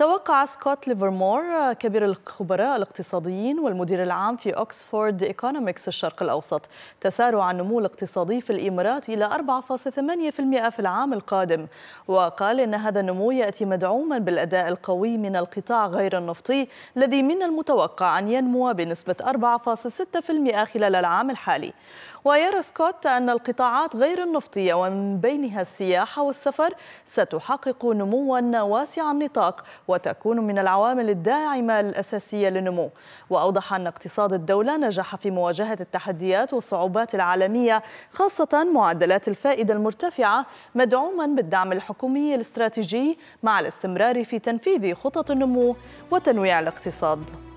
توقع سكوت ليفرمور كبير الخبراء الاقتصاديين والمدير العام في أوكسفورد إيكونومكس الشرق الأوسط تسارع النمو الاقتصادي في الإمارات إلى 4.8% في العام القادم وقال إن هذا النمو يأتي مدعوما بالأداء القوي من القطاع غير النفطي الذي من المتوقع أن ينمو بنسبة 4.6% خلال العام الحالي ويرى سكوت أن القطاعات غير النفطية ومن بينها السياحة والسفر ستحقق نموا واسع النطاق وتكون من العوامل الداعمة الأساسية للنمو وأوضح أن اقتصاد الدولة نجح في مواجهة التحديات والصعوبات العالمية خاصة معدلات الفائدة المرتفعة مدعوما بالدعم الحكومي الاستراتيجي مع الاستمرار في تنفيذ خطط النمو وتنويع الاقتصاد